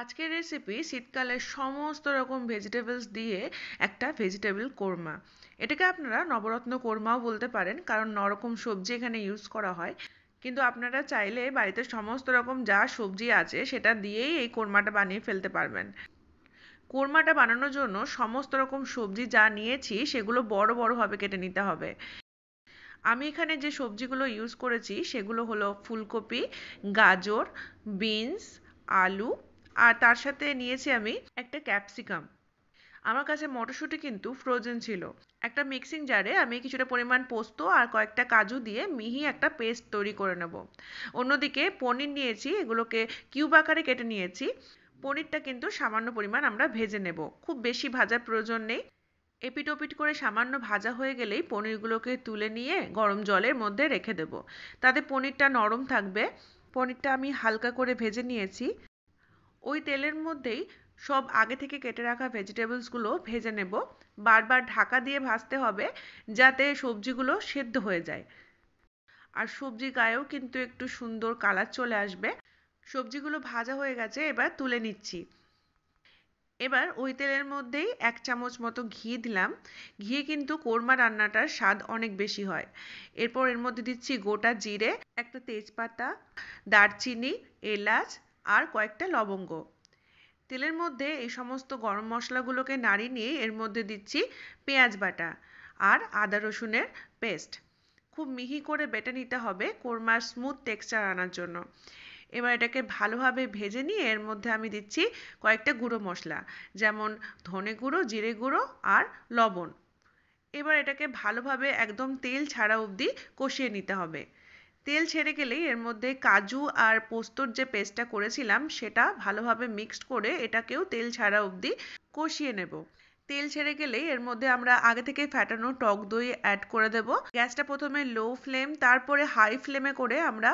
আজকের রেসিপি শীতকালে সমস্ত রকম ভেজিটেবলস দিয়ে একটা ভেজিটেবল কোর্মা এটাকে আপনারা নবরত্ন কোর্মাও বলতে পারেন কারণ নরকম সবজি এখানে ইউজ করা হয় কিন্তু আপনারা চাইলে বাড়িতে সমস্ত রকম যা সবজি আছে সেটা দিয়েই এই কোর্মাটা বানিয়ে ফেলতে পারবেন কোর্মাটা বানানোর জন্য সমস্ত রকম সবজি যা নিয়েছি সেগুলো বড় বড়ভাবে কেটে নিতে হবে আমি এখানে যে সবজিগুলো ইউজ করেছি সেগুলো হলো ফুলকপি গাজর বিনস আলু আর তার সাথে নিয়েছি আমি একটা ক্যাপসিকাম আমার কাছে মটরশুঁটি কিন্তু ফ্রোজেন ছিল একটা মিক্সিং জারে আমি কিছুটা পরিমাণ পোস্ত আর কয়েকটা কাজু দিয়ে মিহি একটা পেস্ট তৈরি করে নেব অন্যদিকে পনির নিয়েছি এগুলোকে কিউব আকারে কেটে নিয়েছি পনিরটা কিন্তু সামান্য পরিমাণ আমরা ভেজে নেব খুব বেশি ভাজার প্রয়োজন নেই এপিটোপিট করে সামান্য ভাজা হয়ে গেলেই পনিরগুলোকে তুলে নিয়ে গরম জলের মধ্যে রেখে দেব তাতে পনিরটা নরম থাকবে পনিরটা আমি হালকা করে ভেজে নিয়েছি ওই তেলের মধ্যেই সব আগে থেকে কেটে রাখা ভেজিটেবলসগুলো ভেজে নেব বারবার ঢাকা দিয়ে ভাজতে হবে যাতে সবজিগুলো সেদ্ধ হয়ে যায় আর সবজি গায়েও কিন্তু একটু সুন্দর কালার চলে আসবে সবজিগুলো ভাজা হয়ে গেছে এবার তুলে নিচ্ছি এবার ওই তেলের মধ্যেই এক চামচ মতো ঘি দিলাম ঘি কিন্তু কোরমা রান্নাটার স্বাদ অনেক বেশি হয় এরপর এর মধ্যে দিচ্ছি গোটা জিরে একটা তেজপাতা দারচিনি এলাচ আর কয়েকটা লবঙ্গ তেলের মধ্যে এই সমস্ত গরম মশলাগুলোকে নাড়িয়ে নিয়ে এর মধ্যে দিচ্ছি পেঁয়াজ বাটা আর আদা রসুনের পেস্ট খুব মিহি করে বেটে নিতে হবে কোরমার স্মুথ টেক্সচার আনার জন্য এবার এটাকে ভালোভাবে ভেজে নিয়ে এর মধ্যে আমি দিচ্ছি কয়েকটা গুঁড়ো মশলা যেমন ধনে গুঁড়ো জিরে গুঁড়ো আর লবণ এবার এটাকে ভালোভাবে একদম তেল ছাড়া অবধি কষিয়ে নিতে হবে তেল ছেড়ে গেলেই এর মধ্যে কাজু আর পোস্তর যে পেস্টটা করেছিলাম সেটা ভালোভাবে মিক্সড করে এটাকেও তেল ছাড়া অবধি কষিয়ে নেব তেল ছেড়ে গেলেই এর মধ্যে আমরা আগে থেকে ফ্যাটানো টক দই অ্যাড করে দেব গ্যাসটা প্রথমে লো ফ্লেম তারপরে হাই ফ্লেমে করে আমরা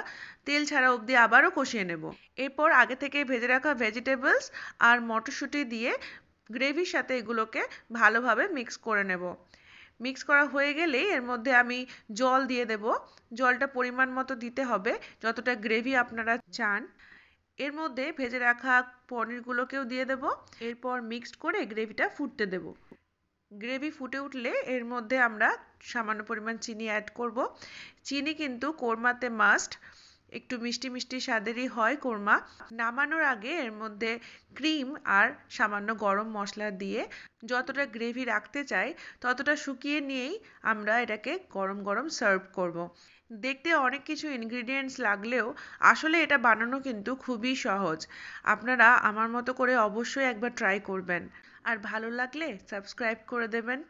তেল ছাড়া অবধি আবারও কষিয়ে নেব এরপর আগে থেকে ভেজে রাখা ভেজিটেবলস আর মটরশুঁটি দিয়ে গ্রেভির সাথে এগুলোকে ভালোভাবে মিক্স করে নেব মিক্স করা হয়ে গেলেই এর মধ্যে আমি জল দিয়ে দেব জলটা পরিমাণ মতো দিতে হবে যতটা গ্রেভি আপনারা চান এর মধ্যে ভেজে রাখা পনিরগুলোকেও দিয়ে দেব এরপর মিক্সড করে গ্রেভিটা ফুটতে দেব গ্রেভি ফুটে উঠলে এর মধ্যে আমরা সামান্য পরিমাণ চিনি অ্যাড করব চিনি কিন্তু কোরমাতে মাস্ট একটু মিষ্টি মিষ্টি স্বাদেরই হয় কোরমা নামানোর আগে এর মধ্যে ক্রিম আর সামান্য গরম মশলা দিয়ে যতটা গ্রেভি রাখতে চাই ততটা শুকিয়ে নিয়েই আমরা এটাকে গরম গরম সার্ভ করব। দেখতে অনেক কিছু ইনগ্রিডিয়েন্টস লাগলেও আসলে এটা বানানো কিন্তু খুবই সহজ আপনারা আমার মতো করে অবশ্যই একবার ট্রাই করবেন আর ভালো লাগলে সাবস্ক্রাইব করে দেবেন